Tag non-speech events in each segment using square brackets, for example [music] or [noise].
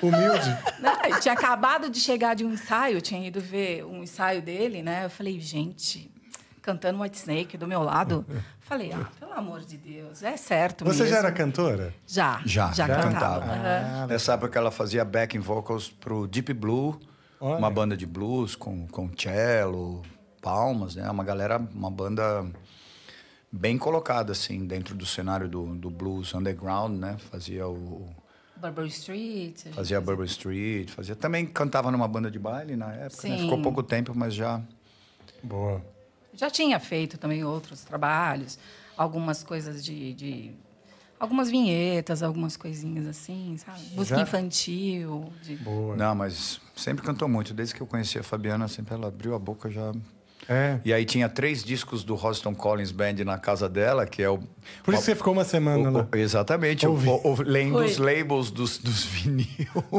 Humilde. Não, tinha acabado de chegar de um ensaio, tinha ido ver um ensaio dele, né? Eu falei, gente, cantando White Snake do meu lado. [laughs] Falei, ah, pelo amor de Deus, é certo. Você mesmo. já era cantora? Já. Já, já, já cantava. cantava. Ah, uhum. época ela fazia backing vocals pro Deep Blue, Olha. uma banda de blues com, com cello, palmas, né? Uma galera, uma banda bem colocada, assim, dentro do cenário do, do blues underground, né? Fazia o Burberry Street. Fazia Burberry Street, fazia. Também cantava numa banda de baile na época, né? Ficou pouco tempo, mas já. Boa. Já tinha feito também outros trabalhos, algumas coisas de. de algumas vinhetas, algumas coisinhas assim, sabe? Música já? infantil. De... Boa. Não, mas sempre cantou muito. Desde que eu conheci a Fabiana, sempre ela abriu a boca já é. E aí tinha três discos do Roston Collins Band na casa dela, que é o. Por uma, isso você ficou uma semana o, lá. Exatamente, Ouvi. o, o, lendo os labels dos, dos [laughs] vinil.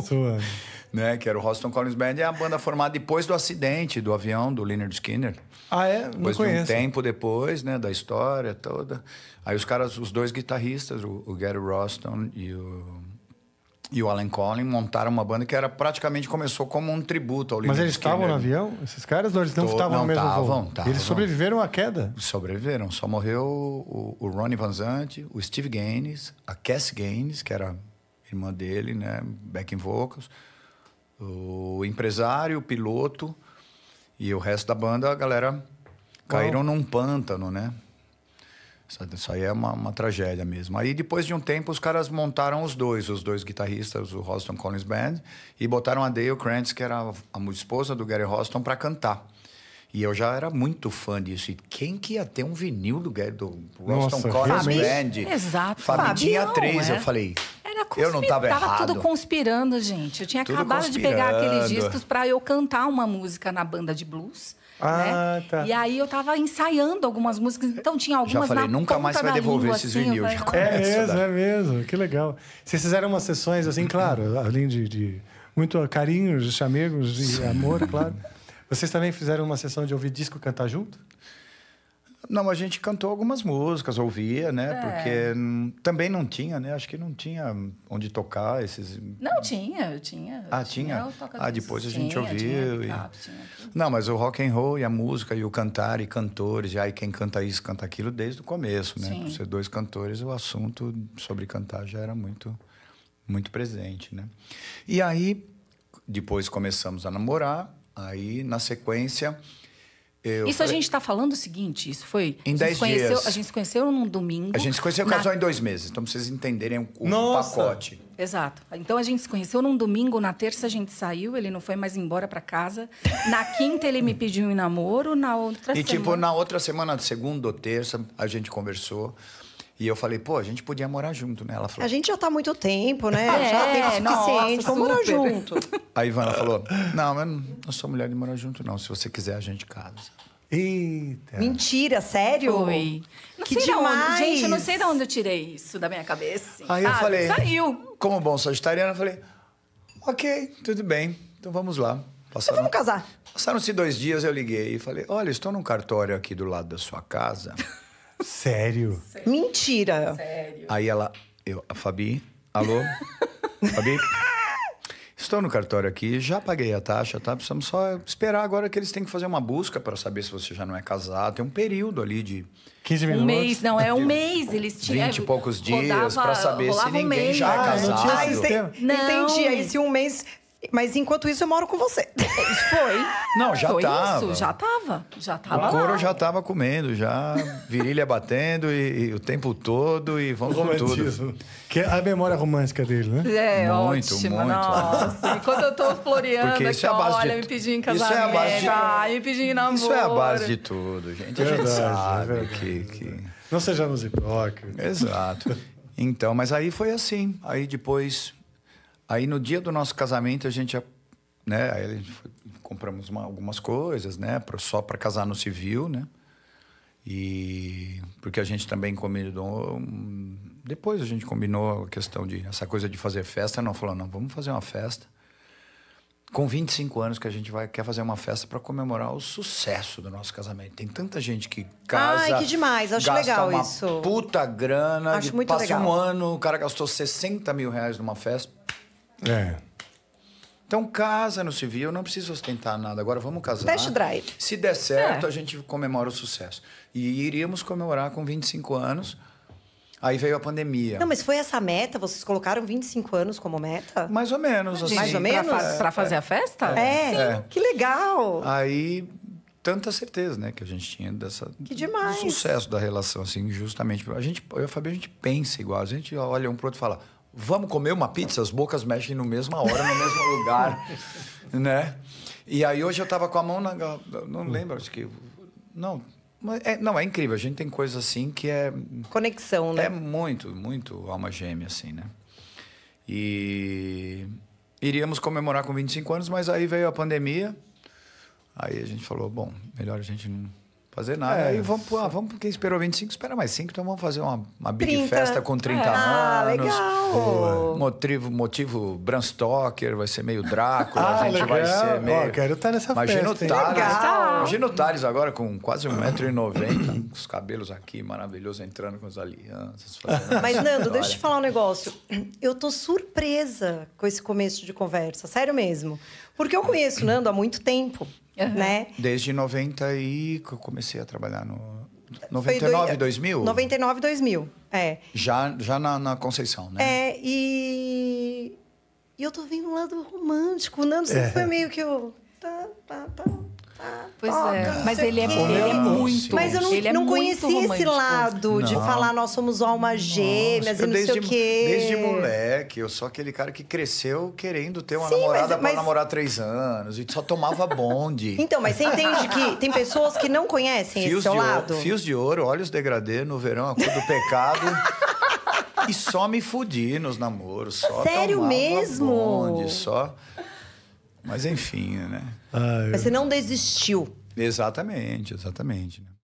Suave. Né, que era o Roston Collins Band, é a banda formada depois do acidente do avião do Leonard Skinner. Ah, é? Não depois conheço. de um tempo depois, né, da história toda. Aí os caras, os dois guitarristas, o, o Gary Roston e o e o Alan Collin montaram uma banda que era praticamente começou como um tributo ao Limp Mas eles estavam no avião? Esses caras ou eles não estavam no mesmo tavam, voo? Tavam. Eles sobreviveram à queda? Sobreviveram. Só morreu o, o Ronnie Van Zant, o Steve Gaines, a Cass Gaines, que era irmã dele, né, backing vocals, o empresário, o piloto e o resto da banda, a galera caíram num pântano, né? Isso aí é uma, uma, tragédia mesmo. Aí depois de um tempo os caras montaram os dois, os dois guitarristas, o Houston Collins Band, e botaram a Dale Krantz, que era a esposa do Gary Houston, para cantar. E eu já era muito fã disso. E quem que ia ter um vinil do, do Ralston Collins Band? Exato. Fabi, Fabi 3 três. É? Eu né? falei, era eu não estava errado. tudo conspirando, gente. Eu tinha tudo acabado de pegar aqueles discos para eu cantar uma música na banda de blues. Ah, né? tá. E aí eu tava ensaiando algumas músicas, então tinha algumas já falei, nunca mais vai devolver língua, esses assim, vinil, já É mesmo, é mesmo, que legal. Vocês fizeram umas sessões assim, claro, além de, de muito carinho, de chamegos, e amor, claro. [laughs] Vocês também fizeram uma sessão de ouvir disco cantar junto? Não, a gente cantou algumas músicas, ouvia, né? É. Porque também não tinha, né? Acho que não tinha onde tocar esses. Não tinha, tinha. Ah, tinha. tinha ah, depois a gente tinha, ouviu. Tinha, e... não, mas o rock and roll e a música e o cantar e cantores, e aí quem canta isso, canta aquilo desde o começo, né? Por ser dois cantores, o assunto sobre cantar já era muito, muito presente, né? E aí depois começamos a namorar Aí, na sequência. Eu isso falei... a gente está falando o seguinte: isso foi. Em 10 dias. A gente se conheceu num domingo. A gente se conheceu é na... casal em dois meses, então vocês entenderem o, o pacote. Exato. Então a gente se conheceu num domingo, na terça a gente saiu, ele não foi mais embora para casa. Na quinta ele me pediu em namoro, na outra e, tipo, semana. E tipo, na outra semana, segunda ou terça, a gente conversou. E eu falei, pô, a gente podia morar junto, né? Ela falou. A gente já tá há muito tempo, né? É, já tem o suficiente, vamos morar junto. A [laughs] Ivana falou: não, eu não sou mulher de morar junto, não. Se você quiser, a gente casa. Eita. Mentira, sério? Foi. Não que demais. De onde, gente, eu não sei de onde eu tirei isso da minha cabeça. Assim, Aí eu falei. Saiu. Como bom sagitariano, eu falei: ok, tudo bem, então vamos lá. Passaram, então vamos casar. Passaram-se dois dias, eu liguei e falei: olha, estou num cartório aqui do lado da sua casa. [laughs] Sério? Sério. Mentira. Sério. Aí ela, eu, a Fabi, alô? Fabi? Estou no cartório aqui, já paguei a taxa, tá? Precisamos só esperar agora que eles têm que fazer uma busca para saber se você já não é casado. Tem um período ali de 15 minutos. Um mês, não, é um mês. Eles tinham. 20 e poucos dias para saber se ninguém um já é casado. Ah, não tinha ah, entendi. Aí se um mês mas enquanto isso, eu moro com você. [laughs] Foi. Não, já Foi tava. Isso, já tava. Já tava. O couro lá. já tava comendo, já. Virilha batendo e, e, o tempo todo e vamos com tudo. Que é a memória romântica dele, né? É, muito, muito. Nossa. Enquanto eu tô floreando aqui, é olha, de... me pedindo em casamento. Isso é a base de... Ai, me pedindo em namoro. Isso é a base de tudo, gente. A gente verdade, sabe é que, que... Não sejamos hipócritas. Exato. Então, mas aí foi assim. Aí depois Aí no dia do nosso casamento a gente, né, aí a gente foi, compramos uma, algumas coisas, né, pra, só para casar no civil, né? E porque a gente também combinou depois a gente combinou a questão de essa coisa de fazer festa, não falou não, vamos fazer uma festa. Com 25 anos que a gente vai quer fazer uma festa para comemorar o sucesso do nosso casamento. Tem tanta gente que casa. Ai, que demais, acho gasta legal uma isso. Puta grana, acho muito passa legal. um ano, o cara gastou 60 mil reais numa festa. É. Então casa no civil, não precisa ostentar nada. Agora vamos casar. Test drive. Se der certo, é. a gente comemora o sucesso. E iríamos comemorar com 25 anos. Aí veio a pandemia. Não, mas foi essa meta? Vocês colocaram 25 anos como meta? Mais ou menos, assim. Mais ou menos? Pra, é. pra fazer é, a festa? É, é. Sim, que legal! Aí, tanta certeza, né, que a gente tinha dessa... Que demais! Do sucesso da relação, assim, justamente. A gente, eu e a Fabi, a gente pensa igual. A gente olha um pro outro e fala, Vamos comer uma pizza? As bocas mexem no mesma hora, no mesmo lugar, [laughs] né? E aí hoje eu estava com a mão na... Não lembro, acho que... Não, é, não, é incrível. A gente tem coisa assim que é... Conexão, né? É muito, muito alma gêmea, assim, né? E... Iríamos comemorar com 25 anos, mas aí veio a pandemia. Aí a gente falou, bom, melhor a gente não fazer nada. É. Aí né? vamos, ah, vamos, porque esperou 25, espera mais 5, então vamos fazer uma, uma big 30. festa com 30 é. Ah, anos. Ah, legal! Motivo, motivo Bram Stoker, vai ser meio Drácula, ah, a gente legal. vai ser meio... Oh, quero estar tá nessa imagina festa, o Tales, Imagina o Tales agora com quase 1,90m, os cabelos aqui, maravilhoso, entrando com as alianças. [laughs] Mas, Nando, deixa eu te falar um negócio. Eu tô surpresa com esse começo de conversa, sério mesmo. Porque eu conheço o Nando há muito tempo. Uhum. Né? Desde 90 e que eu comecei a trabalhar no, 99, 2000? 99, 2000, é. Já, já na, na Conceição, né? É, e... e eu tô vendo um lado romântico. O Nando sempre é. foi meio que eu... Tá, tá, tá. Pois oh, é. Mas ele é, ele é muito. Mas eu não, ele é não conheci esse lado de falar nós somos almas gêmeas Nossa, e não sei o quê. Desde moleque, eu sou aquele cara que cresceu querendo ter uma Sim, namorada mas, pra namorar três anos e só tomava bonde. [laughs] Então, mas você entende que tem pessoas que não conhecem fios esse seu lado? Ouro, fios de ouro, olhos degradê, no verão a cor do pecado. e só me fudi nos namoros, só Sério mesmo? Bonde, só mas enfim, né? Ah, eu... Mas você não desistiu. Exatamente, exatamente. Né?